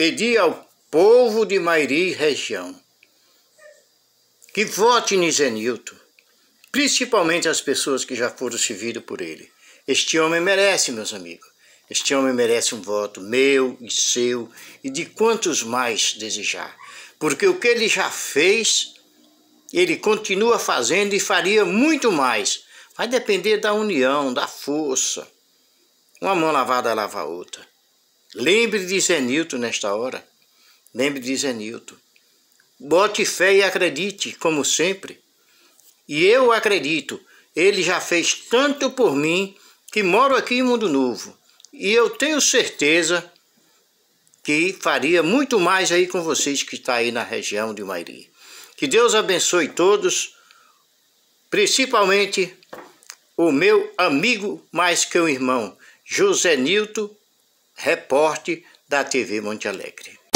Pedi ao povo de Mairi região que vote em Zenilton, principalmente as pessoas que já foram servidas por ele. Este homem merece, meus amigos. Este homem merece um voto meu e seu e de quantos mais desejar. Porque o que ele já fez, ele continua fazendo e faria muito mais. Vai depender da união, da força. Uma mão lavada lava a outra. Lembre de Zenilton nesta hora. Lembre de Zenilton. Bote fé e acredite, como sempre. E eu acredito, ele já fez tanto por mim que moro aqui em Mundo Novo. E eu tenho certeza que faria muito mais aí com vocês que estão tá aí na região de Mairi. Que Deus abençoe todos, principalmente o meu amigo mais que um irmão, José Nilton repórter da TV Monte Alegre.